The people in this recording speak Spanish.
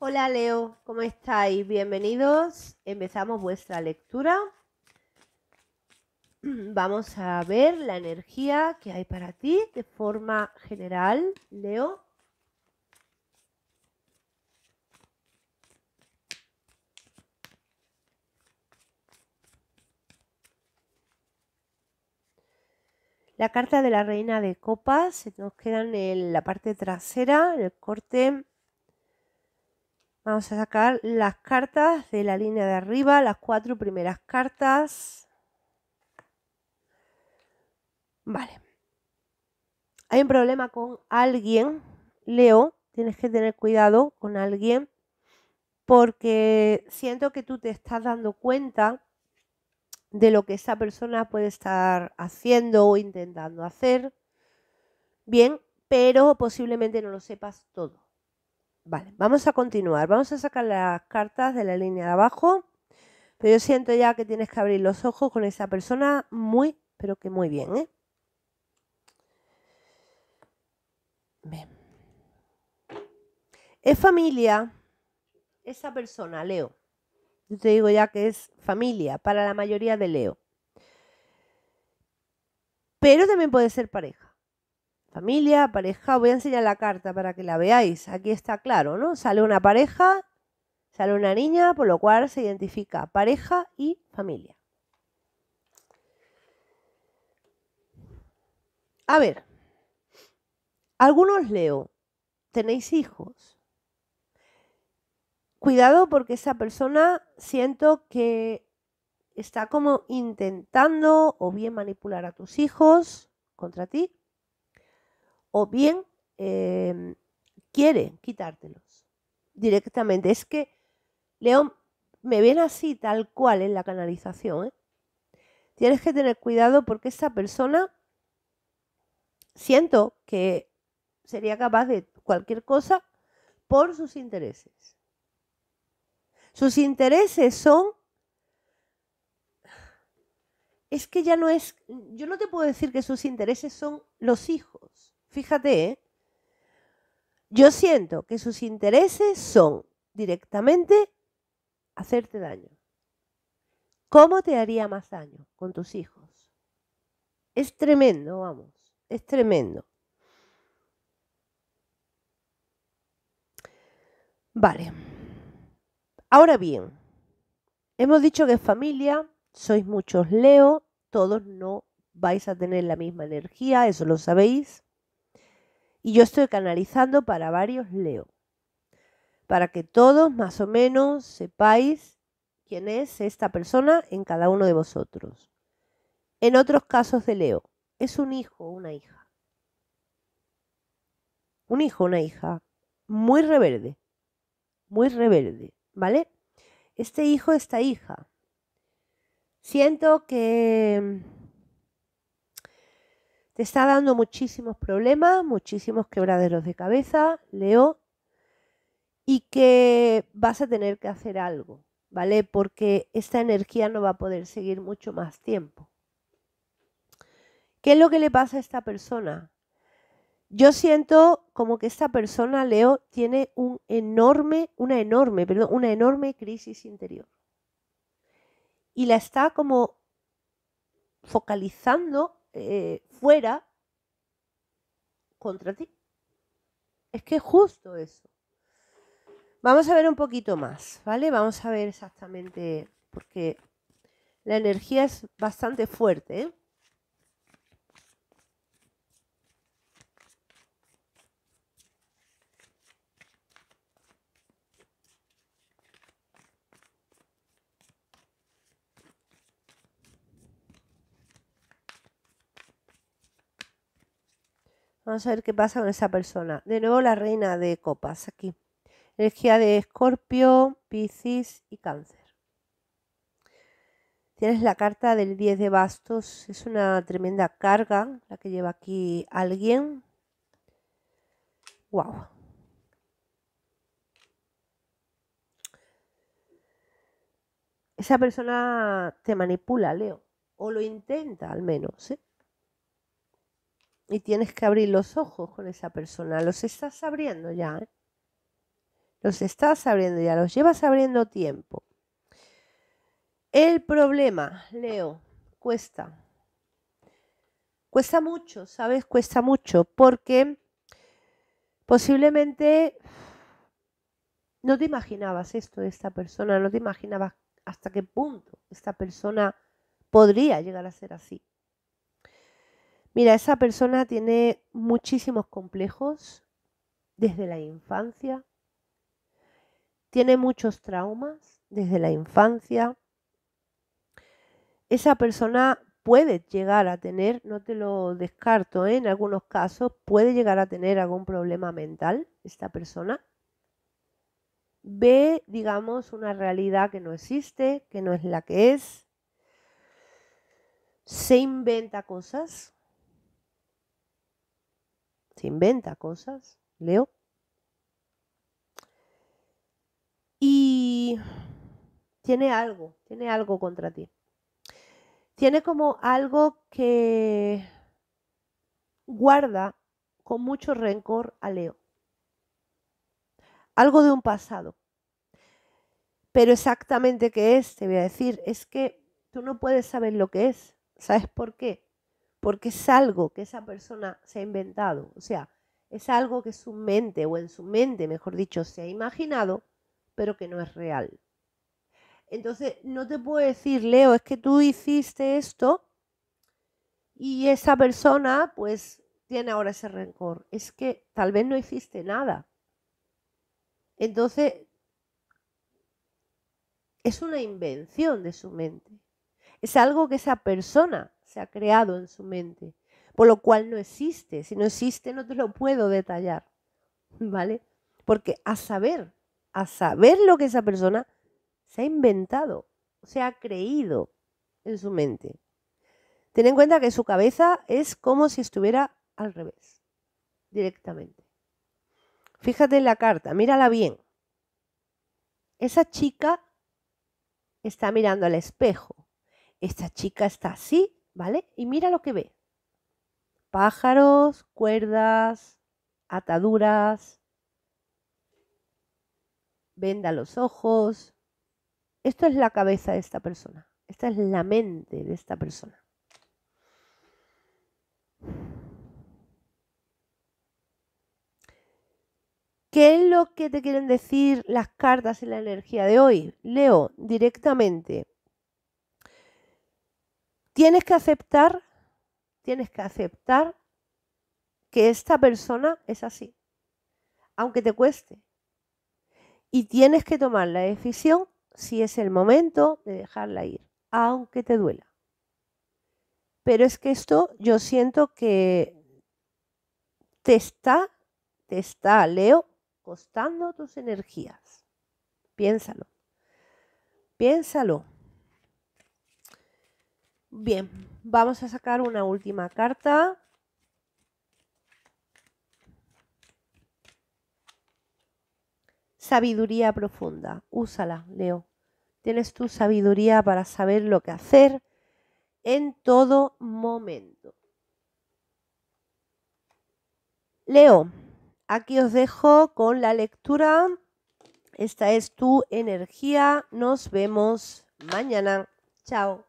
Hola Leo, ¿cómo estáis? Bienvenidos. Empezamos vuestra lectura. Vamos a ver la energía que hay para ti de forma general, Leo. La carta de la reina de copas se nos queda en la parte trasera, en el corte Vamos a sacar las cartas de la línea de arriba, las cuatro primeras cartas. Vale. Hay un problema con alguien. Leo, tienes que tener cuidado con alguien porque siento que tú te estás dando cuenta de lo que esa persona puede estar haciendo o intentando hacer. Bien, pero posiblemente no lo sepas todo. Vale, vamos a continuar. Vamos a sacar las cartas de la línea de abajo. Pero yo siento ya que tienes que abrir los ojos con esa persona muy, pero que muy bien, ¿eh? Bien. Es familia esa persona, Leo. Yo te digo ya que es familia para la mayoría de Leo. Pero también puede ser pareja. Familia, pareja, voy a enseñar la carta para que la veáis. Aquí está claro, ¿no? Sale una pareja, sale una niña, por lo cual se identifica pareja y familia. A ver, algunos leo, tenéis hijos. Cuidado porque esa persona siento que está como intentando o bien manipular a tus hijos contra ti o bien quieren em, quiere quitártelos directamente. Es que, León, me ven así tal cual en la canalización. ¿eh? Tienes que tener cuidado porque esa persona siento que sería capaz de cualquier cosa por sus intereses. Sus intereses son... Es que ya no es... Yo no te puedo decir que sus intereses son los hijos fíjate, ¿eh? yo siento que sus intereses son directamente hacerte daño. ¿Cómo te haría más daño con tus hijos? Es tremendo, vamos, es tremendo. Vale. Ahora bien, hemos dicho que es familia, sois muchos Leo, todos no vais a tener la misma energía, eso lo sabéis y yo estoy canalizando para varios Leo, para que todos más o menos sepáis quién es esta persona en cada uno de vosotros. En otros casos de Leo, es un hijo, una hija. Un hijo, o una hija, muy rebelde, muy rebelde, ¿vale? Este hijo, esta hija. Siento que te está dando muchísimos problemas, muchísimos quebraderos de cabeza, Leo, y que vas a tener que hacer algo, ¿vale? Porque esta energía no va a poder seguir mucho más tiempo. ¿Qué es lo que le pasa a esta persona? Yo siento como que esta persona, Leo, tiene un enorme, una enorme, perdón, una enorme crisis interior. Y la está como focalizando eh, fuera contra ti. Es que es justo eso. Vamos a ver un poquito más, ¿vale? Vamos a ver exactamente, porque la energía es bastante fuerte, ¿eh? Vamos a ver qué pasa con esa persona. De nuevo la reina de copas aquí. Energía de escorpio, piscis y cáncer. Tienes la carta del 10 de bastos. Es una tremenda carga la que lleva aquí alguien. ¡Wow! Esa persona te manipula, Leo. O lo intenta al menos. ¿eh? Y tienes que abrir los ojos con esa persona. Los estás abriendo ya. ¿eh? Los estás abriendo ya. Los llevas abriendo tiempo. El problema, Leo, cuesta. Cuesta mucho, ¿sabes? Cuesta mucho porque posiblemente no te imaginabas esto de esta persona, no te imaginabas hasta qué punto esta persona podría llegar a ser así. Mira, esa persona tiene muchísimos complejos desde la infancia, tiene muchos traumas desde la infancia. Esa persona puede llegar a tener, no te lo descarto, ¿eh? en algunos casos puede llegar a tener algún problema mental esta persona. Ve, digamos, una realidad que no existe, que no es la que es. Se inventa cosas, se inventa cosas, Leo. Y tiene algo, tiene algo contra ti. Tiene como algo que guarda con mucho rencor a Leo. Algo de un pasado. Pero exactamente qué es, te voy a decir, es que tú no puedes saber lo que es. ¿Sabes por qué? porque es algo que esa persona se ha inventado, o sea, es algo que su mente o en su mente, mejor dicho, se ha imaginado, pero que no es real. Entonces, no te puedo decir, Leo, es que tú hiciste esto y esa persona pues tiene ahora ese rencor. Es que tal vez no hiciste nada. Entonces, es una invención de su mente. Es algo que esa persona se ha creado en su mente, por lo cual no existe. Si no existe, no te lo puedo detallar, ¿vale? Porque a saber, a saber lo que esa persona se ha inventado, se ha creído en su mente. Ten en cuenta que su cabeza es como si estuviera al revés, directamente. Fíjate en la carta, mírala bien. Esa chica está mirando al espejo. Esta chica está así ¿vale? Y mira lo que ve. Pájaros, cuerdas, ataduras, venda los ojos. Esto es la cabeza de esta persona. Esta es la mente de esta persona. ¿Qué es lo que te quieren decir las cartas y la energía de hoy? Leo directamente Tienes que aceptar, tienes que aceptar que esta persona es así, aunque te cueste. Y tienes que tomar la decisión si es el momento de dejarla ir, aunque te duela. Pero es que esto yo siento que te está, te está, Leo, costando tus energías. Piénsalo. Piénsalo. Bien, vamos a sacar una última carta. Sabiduría profunda. Úsala, Leo. Tienes tu sabiduría para saber lo que hacer en todo momento. Leo, aquí os dejo con la lectura. Esta es tu energía. Nos vemos mañana. Chao.